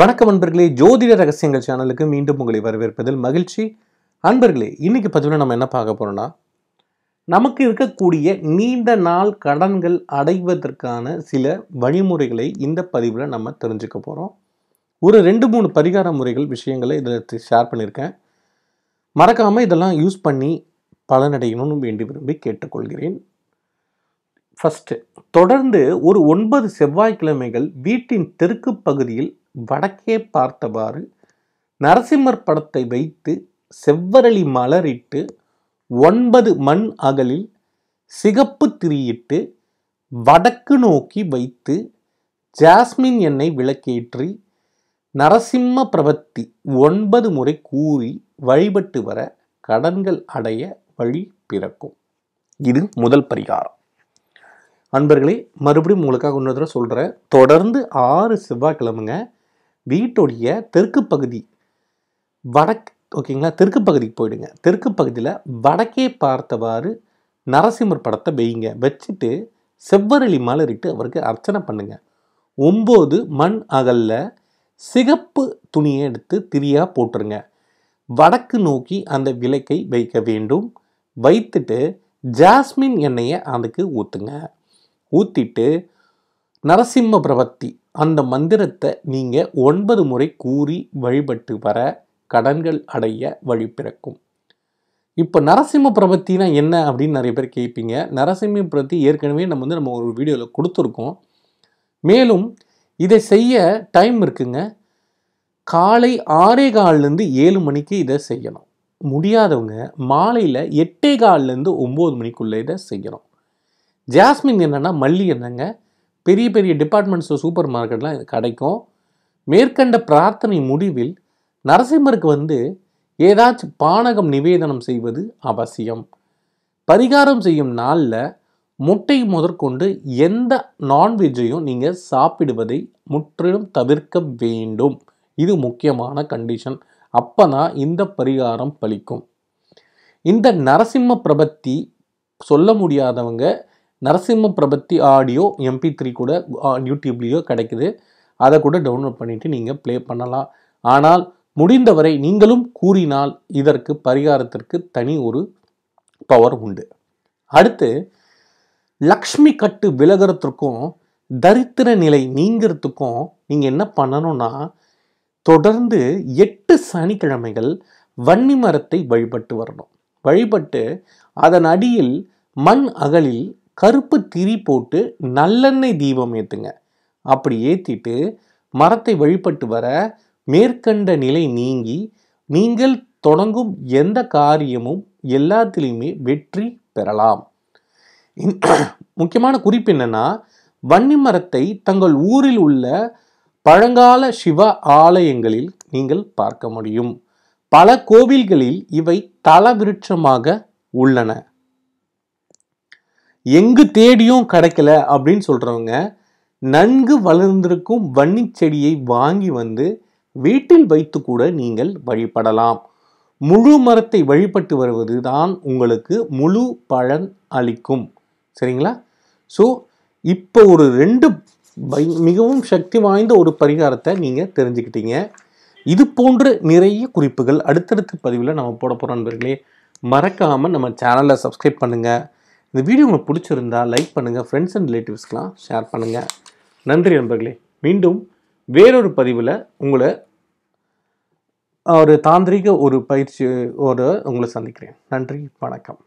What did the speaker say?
வணக்கம் நண்பர்களே ஜோதிட ரகசியங்கள் சேனலுக்கு மீண்டும் உங்களை வரவேற்பதில் மகிழ்ச்சி அன்பர்களே இன்னைக்கு பதிவில் நம்ம என்ன பார்க்க போகிறோம்னா நமக்கு இருக்கக்கூடிய நீண்ட நாள் கடன்கள் அடைவதற்கான சில வழிமுறைகளை இந்த பதிவில் நம்ம தெரிஞ்சுக்க போகிறோம் ஒரு ரெண்டு மூணு பரிகார முறைகள் விஷயங்களை இதில் ஷேர் பண்ணியிருக்கேன் மறக்காமல் இதெல்லாம் யூஸ் பண்ணி பலனடையணும்னு வேண்டி விரும்பி கேட்டுக்கொள்கிறேன் ஃபஸ்ட்டு தொடர்ந்து ஒரு ஒன்பது செவ்வாய்க்கிழமைகள் வீட்டின் தெற்கு பகுதியில் வடக்கே பார்த்தவாறு நரசிம்மர் படத்தை வைத்து செவ்வரளி மலரிட்டு ஒன்பது மண் அகலில் சிகப்பு திரியிட்டு வடக்கு நோக்கி வைத்து ஜாஸ்மின் எண்ணெய் விளக்கேற்றி நரசிம்ம பிரபத்தி ஒன்பது முறை கூறி வழிபட்டு வர கடன்கள் அடைய வழி பிறக்கும் இது முதல் பரிகாரம் அன்பர்களே மறுபடியும் உங்களுக்காக இன்னொரு தடவை சொல்கிறேன் தொடர்ந்து ஆறு செவ்வாய்க்கிழமைங்க வீட்டுடைய தெற்கு பகுதி வடக் ஓகேங்களா தெற்கு பகுதிக்கு போயிடுங்க தெற்கு பகுதியில் வடக்கே பார்த்தவாறு நரசிம்மர் படத்தை வெய்யுங்க வச்சுட்டு செவ்வரளி மலரிட்டு அவருக்கு அர்ச்சனை பண்ணுங்க ஒம்பது மண் அகலில் சிகப்பு துணியை எடுத்து திரியாக போட்டுருங்க வடக்கு நோக்கி அந்த விளக்கை வைக்க வேண்டும் வைத்துட்டு ஜாஸ்மின் எண்ணெயை அதுக்கு ஊற்றுங்க ஊற்றிட்டு நரசிம்ம பிரபத்தி அந்த மந்திரத்தை நீங்கள் ஒன்பது முறை கூறி வழிபட்டு வர கடன்கள் அடைய வழி பிறக்கும் இப்போ நரசிம்ம பிரபத்தினா என்ன அப்படின்னு நிறைய பேர் கேட்பீங்க நரசிம்ம பிரபத்தி ஏற்கனவே நம்ம வந்து நம்ம ஒரு வீடியோவில் கொடுத்துருக்கோம் மேலும் இதை செய்ய டைம் இருக்குங்க காலை ஆறே கால்லேருந்து ஏழு மணிக்கு இதை செய்யணும் முடியாதவங்க மாலையில் எட்டே கால்லேருந்து ஒம்பது மணிக்குள்ளே இதை செய்யணும் ஜாஸ்மின் என்னென்னா மல்லி என்னங்க பெரிய பெரிய டிபார்ட்மெண்ட் ஸ்டோர் சூப்பர் மார்க்கெட்லாம் கிடைக்கும் மேற்கண்ட பிரார்த்தனை முடிவில் நரசிம்மருக்கு வந்து ஏதாச்சும் பானகம் நிவேதனம் செய்வது அவசியம் பரிகாரம் செய்யும் நாளில் முட்டை முதற்கொண்டு எந்த நான்வெஜ்ஜையும் நீங்கள் சாப்பிடுவதை முற்றிலும் தவிர்க்க வேண்டும் இது முக்கியமான கண்டிஷன் அப்போ தான் இந்த பரிகாரம் பலிக்கும் இந்த நரசிம்ம பிரபத்தி சொல்ல முடியாதவங்க நரசிம்ம பிரபத்தி ஆடியோ எம்பி த்ரீ கூட யூடியூப்லேயோ கிடைக்குது அதை கூட டவுன்லோட் பண்ணிவிட்டு நீங்கள் ப்ளே பண்ணலாம் ஆனால் முடிந்தவரை நீங்களும் கூறினால் இதற்கு பரிகாரத்திற்கு தனி ஒரு பவர் உண்டு அடுத்து லக்ஷ்மி கட்டு விலகிறதுக்கும் தரித்திர நிலை நீங்கிறதுக்கும் நீங்கள் என்ன பண்ணணும்னா தொடர்ந்து எட்டு சனிக்கிழமைகள் வன்னி மரத்தை வழிபட்டு வரணும் வழிபட்டு அதன் அடியில் மண் அகலில் கருப்பு திரி போட்டு நல்லெண்ணெய் தீபம் ஏற்றுங்க அப்படி ஏற்றிட்டு மரத்தை வழிபட்டு வர மேற்கண்ட நிலை நீங்கி நீங்கள் தொடங்கும் எந்த காரியமும் எல்லாத்திலையுமே வெற்றி பெறலாம் முக்கியமான குறிப்பு என்னன்னா வன்னி மரத்தை தங்கள் ஊரில் உள்ள பழங்கால சிவ ஆலயங்களில் நீங்கள் பார்க்க முடியும் பல கோவில்களில் இவை தலவிருட்சமாக உள்ளன எங்கு தேடியும் கிடைக்கல அப்படின்னு சொல்கிறவங்க நன்கு வளர்ந்திருக்கும் வன்னி செடியை வாங்கி வந்து வீட்டில் வைத்து கூட நீங்கள் வழிபடலாம் முழு மரத்தை வழிபட்டு வருவது தான் உங்களுக்கு முழு பலன் அளிக்கும் சரிங்களா ஸோ இப்போ ஒரு ரெண்டு மிகவும் சக்தி வாய்ந்த ஒரு பரிகாரத்தை நீங்கள் தெரிஞ்சுக்கிட்டீங்க இது போன்ற நிறைய குறிப்புகள் அடுத்தடுத்த பதிவில் நம்ம போட போகிறோம் நண்பர்களே மறக்காமல் நம்ம சேனலை சப்ஸ்கிரைப் பண்ணுங்கள் இந்த வீடியோ உங்களுக்கு பிடிச்சிருந்தா லைக் பண்ணுங்கள் ஃப்ரெண்ட்ஸ் அண்ட் ரிலேட்டிவ்ஸ்க்கெலாம் ஷேர் பண்ணுங்கள் நன்றி நண்பர்களே மீண்டும் வேறொரு பதிவில் உங்களை ஒரு தாந்திரிக ஒரு பயிற்சி உங்களை சந்திக்கிறேன் நன்றி வணக்கம்